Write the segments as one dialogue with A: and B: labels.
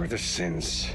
A: for the sins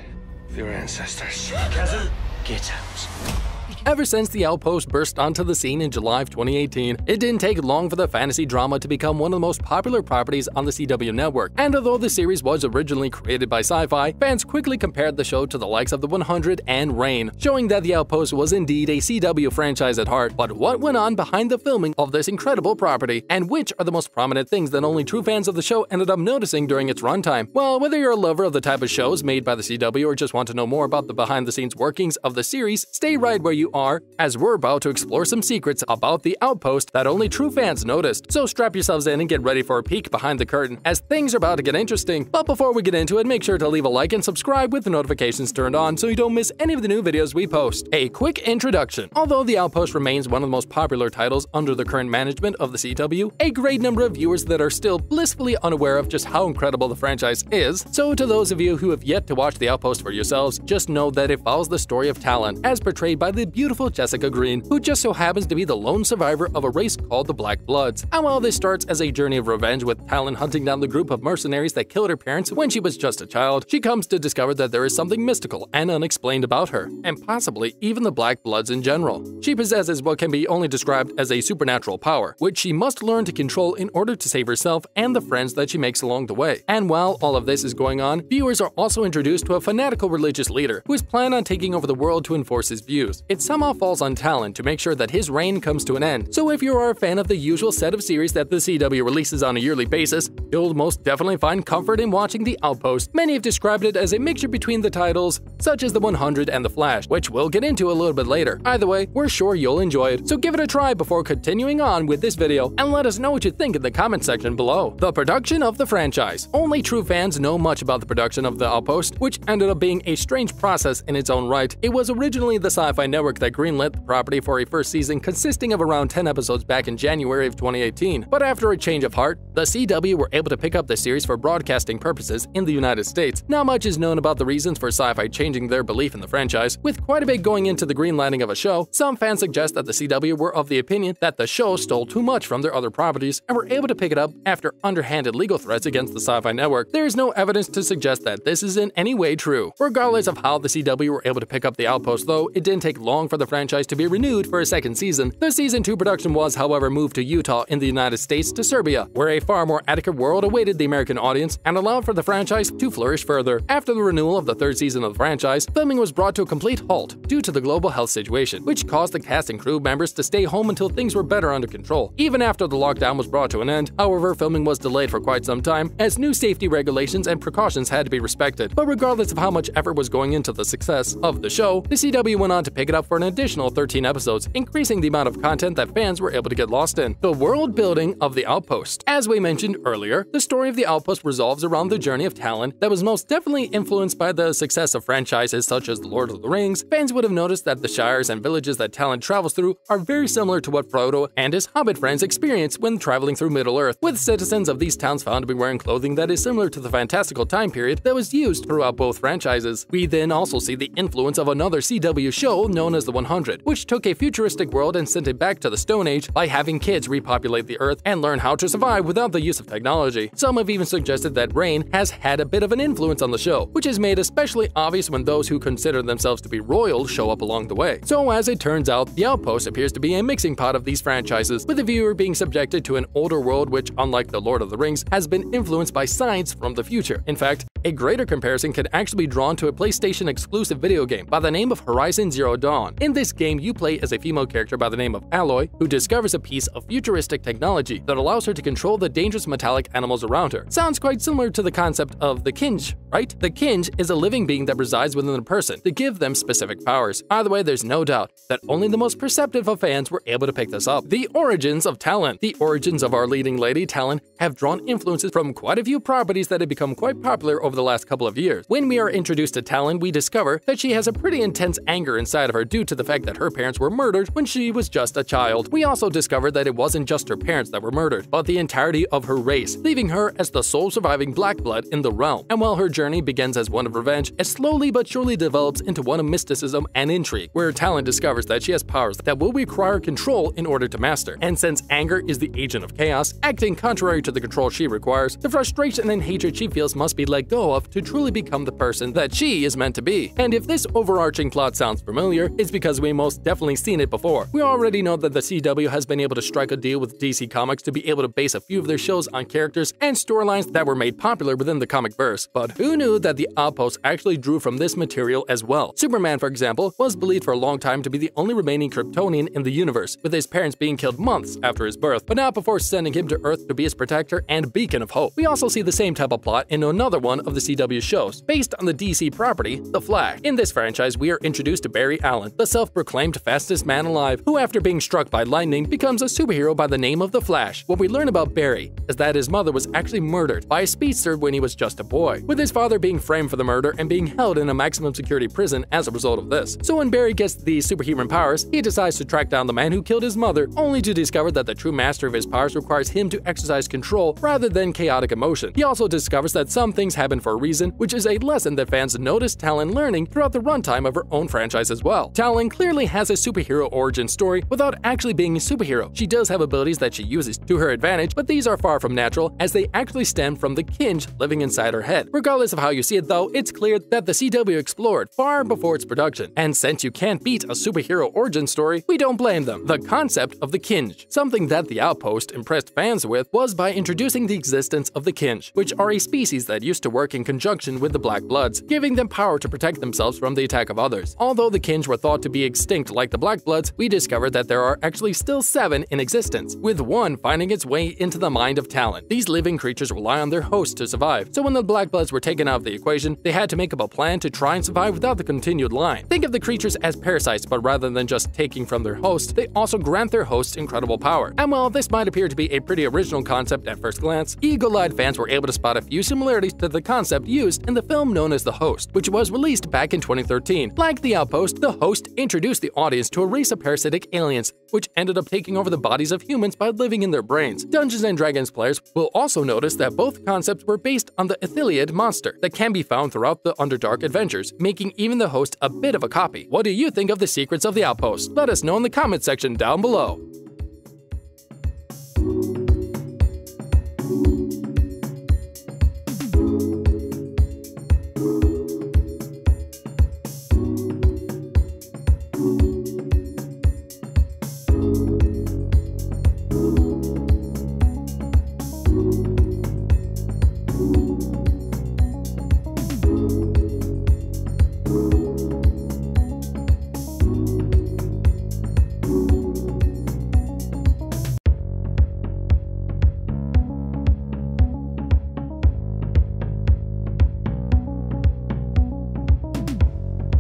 A: of your ancestors. Cousin, get out. Ever since The Outpost burst onto the scene in July of 2018, it didn't take long for the fantasy drama to become one of the most popular properties on the CW network. And although the series was originally created by sci fi, fans quickly compared the show to the likes of The 100 and Rain, showing that The Outpost was indeed a CW franchise at heart. But what went on behind the filming of this incredible property, and which are the most prominent things that only true fans of the show ended up noticing during its runtime? Well, whether you're a lover of the type of shows made by the CW or just want to know more about the behind the scenes workings of the series, stay right where you are, as we're about to explore some secrets about the outpost that only true fans noticed. So strap yourselves in and get ready for a peek behind the curtain, as things are about to get interesting. But before we get into it, make sure to leave a like and subscribe with notifications turned on so you don't miss any of the new videos we post. A quick introduction. Although The Outpost remains one of the most popular titles under the current management of the CW, a great number of viewers that are still blissfully unaware of just how incredible the franchise is, so to those of you who have yet to watch The Outpost for yourselves, just know that it follows the story of Talon, as portrayed by the beautiful Jessica Green, who just so happens to be the lone survivor of a race called the Black Bloods. And while this starts as a journey of revenge with Talon hunting down the group of mercenaries that killed her parents when she was just a child, she comes to discover that there is something mystical and unexplained about her, and possibly even the Black Bloods in general. She possesses what can be only described as a supernatural power, which she must learn to control in order to save herself and the friends that she makes along the way. And while all of this is going on, viewers are also introduced to a fanatical religious leader who is planning on taking over the world to enforce his views it somehow falls on Talon to make sure that his reign comes to an end. So if you are a fan of the usual set of series that the CW releases on a yearly basis, you'll most definitely find comfort in watching The Outpost. Many have described it as a mixture between the titles, such as The 100 and The Flash, which we'll get into a little bit later. Either way, we're sure you'll enjoy it, so give it a try before continuing on with this video, and let us know what you think in the comment section below. The production of the franchise. Only true fans know much about the production of The Outpost, which ended up being a strange process in its own right. It was originally the Sci-Fi Network network that greenlit the property for a first season consisting of around 10 episodes back in January of 2018. But after a change of heart, the CW were able to pick up the series for broadcasting purposes in the United States. Not much is known about the reasons for sci fi changing their belief in the franchise. With quite a bit going into the greenlighting of a show, some fans suggest that the CW were of the opinion that the show stole too much from their other properties and were able to pick it up after underhanded legal threats against the Sci Fi Network. There is no evidence to suggest that this is in any way true. Regardless of how the CW were able to pick up the outpost, though, it didn't take long long for the franchise to be renewed for a second season. The season 2 production was, however, moved to Utah in the United States to Serbia, where a far more adequate world awaited the American audience and allowed for the franchise to flourish further. After the renewal of the third season of the franchise, filming was brought to a complete halt due to the global health situation, which caused the cast and crew members to stay home until things were better under control. Even after the lockdown was brought to an end, however, filming was delayed for quite some time as new safety regulations and precautions had to be respected. But regardless of how much effort was going into the success of the show, the CW went on to pick it up for an additional 13 episodes, increasing the amount of content that fans were able to get lost in. The world building of the Outpost. As we mentioned earlier, the story of the Outpost resolves around the journey of Talon that was most definitely influenced by the success of franchises such as The Lord of the Rings. Fans would have noticed that the shires and villages that Talon travels through are very similar to what Frodo and his hobbit friends experience when traveling through Middle-earth, with citizens of these towns found to be wearing clothing that is similar to the fantastical time period that was used throughout both franchises. We then also see the influence of another CW show known as the 100, which took a futuristic world and sent it back to the Stone Age by having kids repopulate the Earth and learn how to survive without the use of technology. Some have even suggested that Rain has had a bit of an influence on the show, which is made especially obvious when those who consider themselves to be royal show up along the way. So as it turns out, The Outpost appears to be a mixing pot of these franchises, with the viewer being subjected to an older world which, unlike The Lord of the Rings, has been influenced by science from the future. In fact, a greater comparison can actually be drawn to a PlayStation exclusive video game by the name of Horizon Zero Dawn Dawn. In this game, you play as a female character by the name of Alloy, who discovers a piece of futuristic technology that allows her to control the dangerous metallic animals around her. Sounds quite similar to the concept of the Kinj, right? The Kinj is a living being that resides within a person to give them specific powers. Either way, there's no doubt that only the most perceptive of fans were able to pick this up. The origins of Talon. The origins of our leading lady, Talon, have drawn influences from quite a few properties that have become quite popular over the last couple of years. When we are introduced to Talon, we discover that she has a pretty intense anger inside of her due to the fact that her parents were murdered when she was just a child. We also discovered that it wasn't just her parents that were murdered, but the entirety of her race, leaving her as the sole surviving black blood in the realm. And while her journey begins as one of revenge, it slowly but surely develops into one of mysticism and intrigue, where Talon discovers that she has powers that will require control in order to master. And since anger is the agent of chaos, acting contrary to the control she requires, the frustration and hatred she feels must be let go of to truly become the person that she is meant to be. And if this overarching plot sounds familiar, is because we most definitely seen it before. We already know that the CW has been able to strike a deal with DC Comics to be able to base a few of their shows on characters and storylines that were made popular within the comic verse, but who knew that the Outpost actually drew from this material as well? Superman, for example, was believed for a long time to be the only remaining Kryptonian in the universe, with his parents being killed months after his birth, but not before sending him to Earth to be his protector and beacon of hope. We also see the same type of plot in another one of the CW shows, based on the DC property, The Flash. In this franchise, we are introduced to Barry Allen, Allen, the self-proclaimed fastest man alive, who after being struck by lightning becomes a superhero by the name of The Flash. What we learn about Barry is that his mother was actually murdered by a speedster when he was just a boy, with his father being framed for the murder and being held in a maximum security prison as a result of this. So when Barry gets these superhuman powers, he decides to track down the man who killed his mother, only to discover that the true master of his powers requires him to exercise control rather than chaotic emotion. He also discovers that some things happen for a reason, which is a lesson that fans notice Talon learning throughout the runtime of her own franchise as well. Talon clearly has a superhero origin story without actually being a superhero. She does have abilities that she uses to her advantage, but these are far from natural as they actually stem from the kinge living inside her head. Regardless of how you see it though, it's clear that the CW explored far before its production. And since you can't beat a superhero origin story, we don't blame them. The concept of the kinge. Something that The Outpost impressed fans with was by introducing the existence of the kinge, which are a species that used to work in conjunction with the Black Bloods, giving them power to protect themselves from the attack of others. Although the kinge were thought to be extinct like the Black Bloods, we discovered that there are actually still seven in existence, with one finding its way into the mind of Talon. These living creatures rely on their host to survive, so when the Black Bloods were taken out of the equation, they had to make up a plan to try and survive without the continued line. Think of the creatures as parasites, but rather than just taking from their host, they also grant their host incredible power. And while this might appear to be a pretty original concept at first glance, eagle-eyed fans were able to spot a few similarities to the concept used in the film known as The Host, which was released back in 2013. Like The Outpost, The Host host introduced the audience to a race of parasitic aliens, which ended up taking over the bodies of humans by living in their brains. Dungeons & Dragons players will also notice that both concepts were based on the Ithiliad monster that can be found throughout the Underdark adventures, making even the host a bit of a copy. What do you think of the secrets of the outpost? Let us know in the comment section down below.